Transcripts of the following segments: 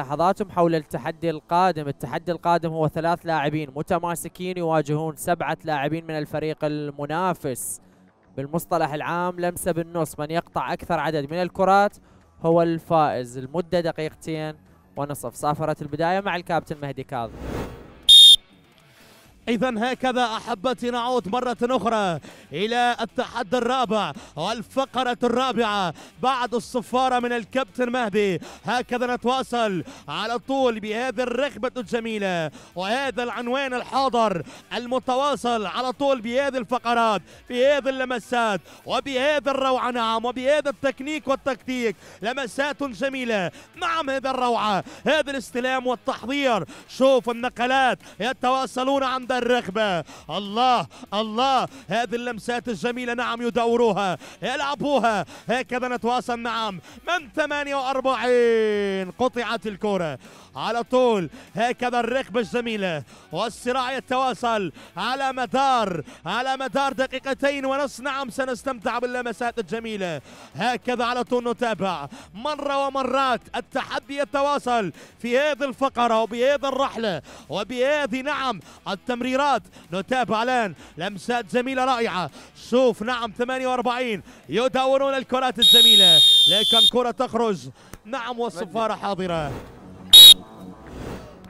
ملاحظاتهم حول التحدي القادم التحدي القادم هو ثلاث لاعبين متماسكين يواجهون سبعة لاعبين من الفريق المنافس بالمصطلح العام لمسة بالنص من يقطع أكثر عدد من الكرات هو الفائز المدة دقيقتين ونصف صافرة البداية مع الكابتن مهدي كاظم إذا هكذا أحبتي نعود مرة أخرى إلى التحدي الرابع والفقرة الرابعة بعد الصفارة من الكابتن مهدي هكذا نتواصل على طول بهذه الرغبة الجميلة وهذا العنوان الحاضر المتواصل على طول بهذه الفقرات بهذه اللمسات وبهذا الروعة نعم وبهذا التكنيك والتكتيك لمسات جميلة نعم هذا الروعة هذا الاستلام والتحضير شوف النقلات يتواصلون عند الرغبة الله الله هذه اللمسات اللمسات الجميلة نعم يدوروها يلعبوها هكذا نتواصل نعم من 48 قطعت الكرة على طول هكذا الركبة الجميلة والصراع يتواصل على مدار على مدار دقيقتين ونص نعم سنستمتع باللمسات الجميلة هكذا على طول نتابع مرة ومرات التحدي يتواصل في هذه الفقرة وبهذه الرحلة وبهذه نعم التمريرات نتابع الآن لمسات جميلة رائعة شوف نعم 48 يداورون الكرات الجميلة لكن كرة تخرج نعم والصفارة حاضرة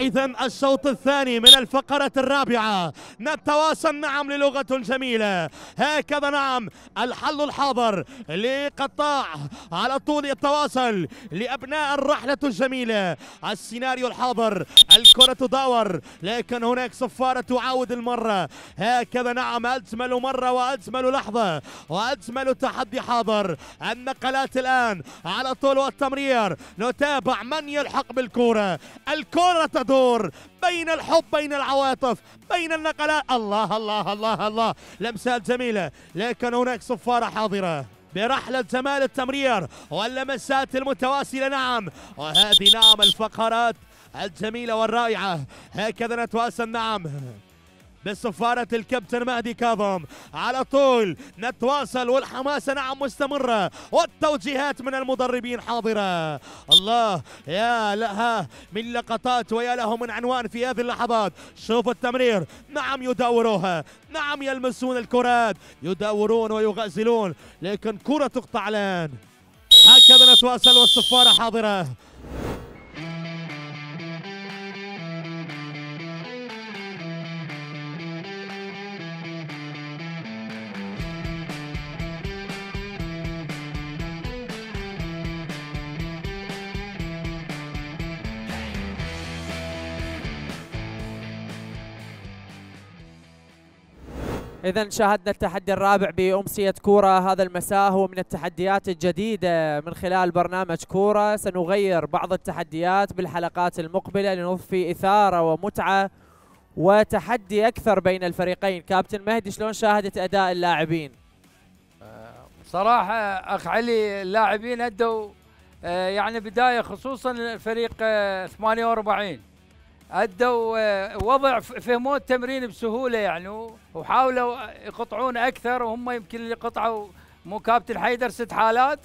إذا الشوط الثاني من الفقرة الرابعة نتواصل نعم للغة جميلة هكذا نعم الحل الحاضر لقطاع على طول التواصل لأبناء الرحلة الجميلة السيناريو الحاضر الكرة تدور لكن هناك صفارة تعاود المرة هكذا نعم أجمل مرة وأجمل لحظة وأجمل تحدي حاضر النقلات الآن على طول والتمرير نتابع من يلحق بالكرة الكرة تدور الدور بين الحب بين العواطف بين النقلات الله الله الله الله لمسات جميلة لكن هناك صفارة حاضرة برحلة جمال التمرير واللمسات المتواصلة نعم وهذه نعم الفقرات الجميلة والرائعة هكذا نتواصل نعم بصفارة الكابتن مهدي كاظم على طول نتواصل والحماسة نعم مستمرة والتوجيهات من المدربين حاضرة الله يا لها من لقطات ويا له من عنوان في هذه اللحظات شوف التمرير نعم يداوروها نعم يلمسون الكرات يداورون ويغازلون لكن كرة تقطع الآن هكذا نتواصل والصفارة حاضرة إذا شاهدنا التحدي الرابع بأمسية كورة هذا المساء هو من التحديات الجديدة من خلال برنامج كورة سنغير بعض التحديات بالحلقات المقبلة لنضفي إثارة ومتعة وتحدي أكثر بين الفريقين كابتن مهدي شلون شاهدت أداء اللاعبين صراحة أخ علي اللاعبين أدوا آه، يعني بداية خصوصا الفريق 48 آه، ادوا آه، وضع فهموا التمرين بسهوله يعني وحاولوا آه، يقطعون اكثر وهم يمكن اللي قطعوا مو كابتن حيدر ست حالات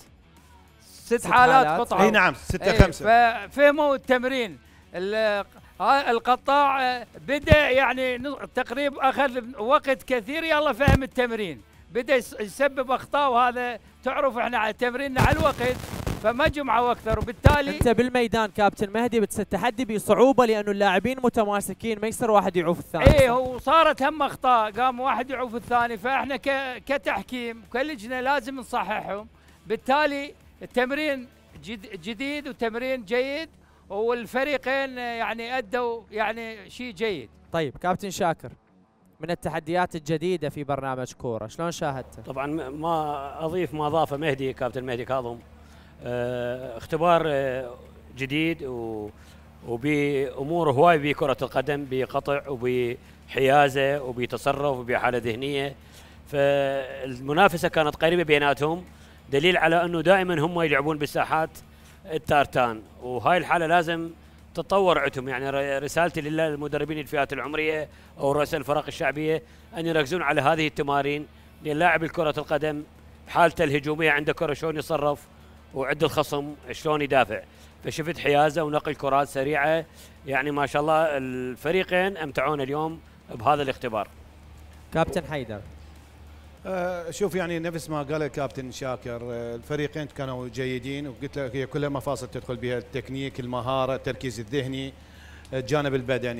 ست, ست حالات, حالات قطعوا اي نعم ستة ايه خمسة ففهموا التمرين آه، القطاع بدا يعني تقريبا اخذ وقت كثير يلا فهم التمرين بدا يسبب اخطاء وهذا تعرف احنا تمريننا على الوقت فما جمعوا اكثر وبالتالي انت بالميدان كابتن مهدي بتحدي بصعوبه لانه اللاعبين متماسكين ما يصير واحد يعوف الثاني اي هو صارت هم اخطاء قام واحد يعوف الثاني فاحنا كتحكيم كلجنه لازم نصححهم بالتالي التمرين جديد وتمرين جيد والفريقين يعني ادوا يعني شيء جيد طيب كابتن شاكر من التحديات الجديده في برنامج كوره شلون شاهدته طبعا ما اضيف ما اضافه مهدي كابتن مهدي كاظم آه، اختبار آه، جديد و وبامور هواي بكره القدم بقطع وبحيازه وبتصرف وبحاله ذهنيه فالمنافسه كانت قريبه بيناتهم دليل على انه دائما هم يلعبون بالساحات التارتان وهاي الحاله لازم تتطور عندهم يعني رسالتي للمدربين الفئات العمريه او رؤساء الفرق الشعبيه ان يركزون على هذه التمارين للاعب الكره القدم حالته الهجوميه عنده كره شلون يتصرف وعد الخصم شلون يدافع فشفت حيازه ونقل كرات سريعه يعني ما شاء الله الفريقين امتعونا اليوم بهذا الاختبار كابتن حيدر أه، شوف يعني نفس ما قال الكابتن شاكر أه، الفريقين كانوا جيدين وقلت لك هي كلها مفاصل تدخل بها التكنيك المهاره التركيز الذهني أه، الجانب البدني